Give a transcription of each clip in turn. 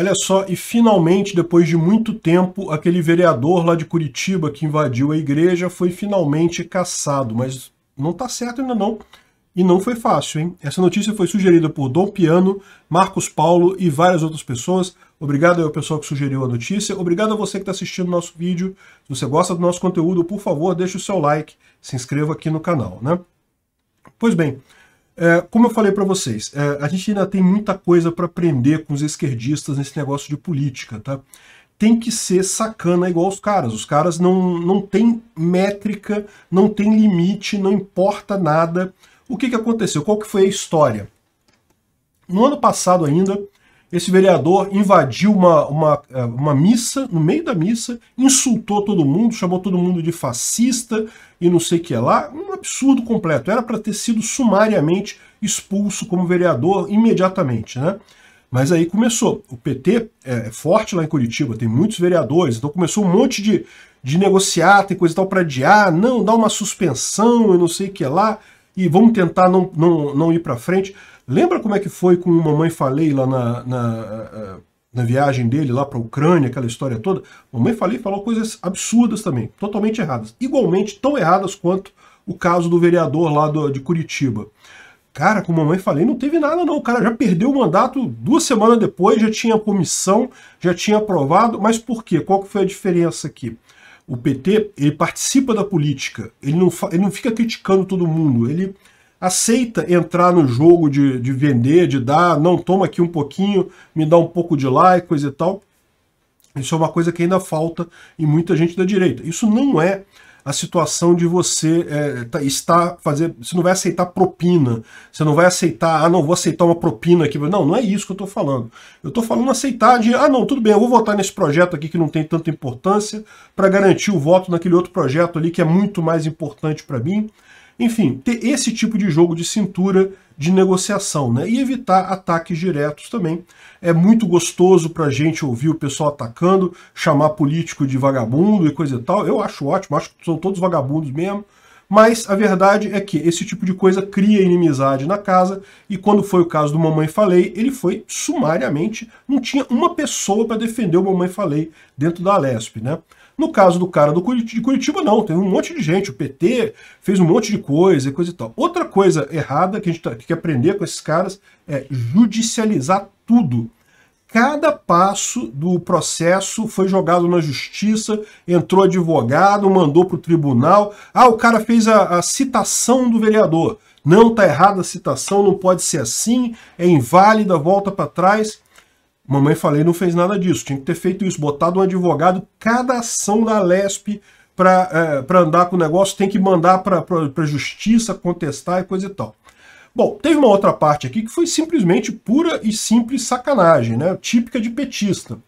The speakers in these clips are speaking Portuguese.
Olha só, e finalmente, depois de muito tempo, aquele vereador lá de Curitiba que invadiu a igreja foi finalmente caçado, mas não está certo ainda não. E não foi fácil, hein? Essa notícia foi sugerida por Dom Piano, Marcos Paulo e várias outras pessoas. Obrigado ao pessoal que sugeriu a notícia. Obrigado a você que está assistindo nosso vídeo. Se você gosta do nosso conteúdo, por favor, deixe o seu like, se inscreva aqui no canal, né? Pois bem, é, como eu falei para vocês, é, a gente ainda tem muita coisa para aprender com os esquerdistas nesse negócio de política, tá? Tem que ser sacana igual os caras. Os caras não, não têm métrica, não tem limite, não importa nada. O que, que aconteceu? Qual que foi a história? No ano passado ainda, esse vereador invadiu uma, uma, eh, uma missa, no meio da missa, insultou todo mundo, chamou todo mundo de fascista e não sei o que lá. Um absurdo completo. Era para ter sido sumariamente expulso como vereador imediatamente, né? Mas aí começou. O PT é, é forte lá em Curitiba, tem muitos vereadores, então começou um monte de, de negociar, tem coisa tal para adiar, não, dá uma suspensão e não sei o que lá e vamos tentar não, não, não ir para frente. Lembra como é que foi com o Mamãe Falei lá na, na, eh, eh, na viagem dele lá para a Ucrânia, aquela história toda? Mamãe Falei falou coisas absurdas também, totalmente erradas. Igualmente tão erradas quanto o caso do vereador lá do, de Curitiba. Cara, como mamãe falei, não teve nada não. O cara já perdeu o mandato duas semanas depois, já tinha comissão, já tinha aprovado. Mas por quê? Qual que foi a diferença aqui? o PT ele participa da política, ele não, ele não fica criticando todo mundo, ele aceita entrar no jogo de, de vender, de dar, não, toma aqui um pouquinho, me dá um pouco de lá e coisa e tal. Isso é uma coisa que ainda falta em muita gente da direita. Isso não é a situação de você é, tá, estar fazer, você não vai aceitar propina, você não vai aceitar, ah não, vou aceitar uma propina aqui, não, não é isso que eu estou falando. Eu estou falando aceitar de, ah não, tudo bem, eu vou votar nesse projeto aqui que não tem tanta importância para garantir o voto naquele outro projeto ali que é muito mais importante para mim. Enfim, ter esse tipo de jogo de cintura de negociação, né? E evitar ataques diretos também. É muito gostoso para a gente ouvir o pessoal atacando, chamar político de vagabundo e coisa e tal. Eu acho ótimo, acho que são todos vagabundos mesmo. Mas a verdade é que esse tipo de coisa cria inimizade na casa, e quando foi o caso do Mamãe Falei, ele foi sumariamente, não tinha uma pessoa para defender o Mamãe Falei dentro da Alesp, né? No caso do cara do Curitiba, de Curitiba, não, teve um monte de gente. O PT fez um monte de coisa e coisa e tal. Outra coisa errada que a gente tá, que aprender com esses caras é judicializar tudo. Cada passo do processo foi jogado na justiça, entrou advogado, mandou para o tribunal. Ah, o cara fez a, a citação do vereador. Não, tá errada a citação, não pode ser assim, é inválida, volta para trás. Mamãe falei, não fez nada disso. Tinha que ter feito isso, botado um advogado, cada ação da LESP para é, eh, andar com o negócio, tem que mandar para a justiça contestar e coisa e tal. Bom, teve uma outra parte aqui que foi simplesmente pura e simples sacanagem, né? Típica de petista.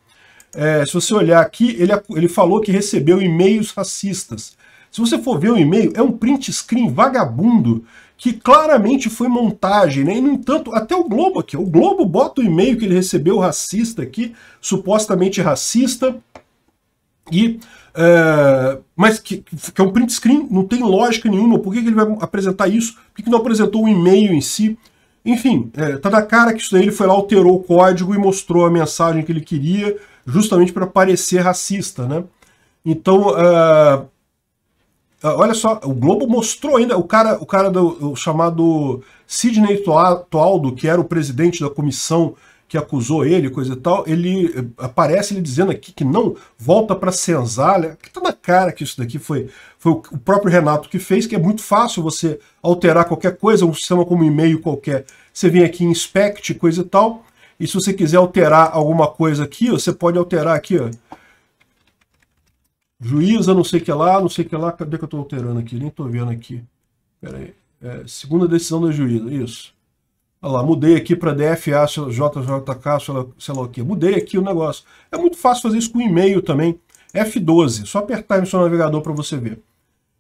É, se você olhar aqui, ele, ele falou que recebeu e-mails racistas. Se você for ver o e-mail, é um print screen vagabundo que claramente foi montagem, né? E no entanto, até o Globo aqui, o Globo bota o e-mail que ele recebeu racista aqui, supostamente racista, e, é, mas que, que, é um print screen, não tem lógica nenhuma. Por que, que ele vai apresentar isso? Por que, que não apresentou o um e-mail em si? Enfim, é, tá da cara que isso daí ele foi lá, alterou o código e mostrou a mensagem que ele queria, justamente para parecer racista, né? Então, é, é, olha só, o Globo mostrou ainda, o cara, o cara do, o chamado Sidney Toaldo, que era o presidente da comissão que acusou ele, coisa e tal, ele eh, aparece ele dizendo aqui que não volta para Senzala, que tá na cara que isso daqui foi, foi o próprio Renato que fez, que é muito fácil você alterar qualquer coisa, um sistema como e-mail qualquer, você vem aqui em inspect, coisa e tal, e se você quiser alterar alguma coisa aqui, você pode alterar aqui, ó, juíza, não sei o que lá, não sei o que lá, cadê que eu tô alterando aqui? Nem tô vendo aqui. peraí, aí. É, segunda decisão da juíza, isso. Olha lá, mudei aqui para DFA, JJK, sei lá o quê Mudei aqui o negócio. É muito fácil fazer isso com e-mail também. F12, só apertar no seu navegador para você ver.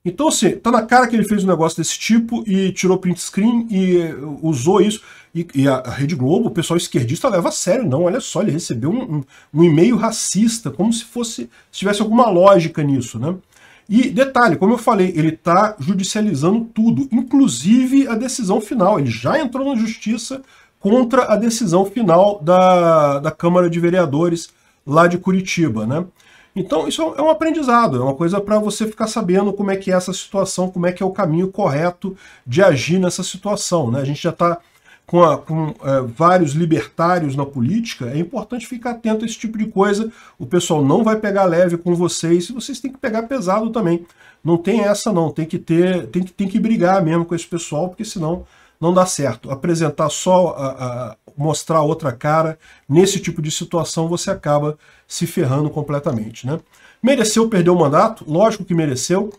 Então, assim, tá na cara que ele fez um negócio desse tipo e tirou print screen e eh, usou isso. E, e a, a Rede Globo, o pessoal esquerdista, leva a sério, não. Olha só, ele recebeu um, um, um e-mail racista, como se fosse se tivesse alguma lógica nisso, né? E detalhe, como eu falei, ele está judicializando tudo, inclusive a decisão final. Ele já entrou na justiça contra a decisão final da, da Câmara de Vereadores lá de Curitiba, né? Então, isso é um aprendizado, é uma coisa para você ficar sabendo como é que é essa situação, como é que é o caminho correto de agir nessa situação. Né? A gente já está com, a, com é, vários libertários na política, é importante ficar atento a esse tipo de coisa. O pessoal não vai pegar leve com vocês, e vocês têm que pegar pesado também. Não tem essa não, tem que ter, tem que, tem que brigar mesmo com esse pessoal, porque senão não dá certo. Apresentar só, a, a, mostrar outra cara, nesse tipo de situação você acaba se ferrando completamente. Né? Mereceu perder o mandato? Lógico que mereceu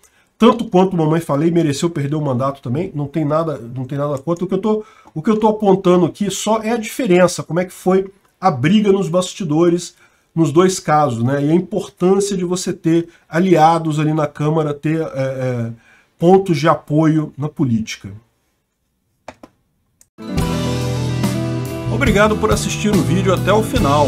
tanto quanto mamãe falei, mereceu perder o mandato também, não tem nada, não tem nada contra. O que eu tô, o que eu tô apontando aqui só é a diferença, como é que foi a briga nos bastidores nos dois casos, né? E a importância de você ter aliados ali na Câmara, ter é, é, pontos de apoio na política. Obrigado por assistir o vídeo até o final.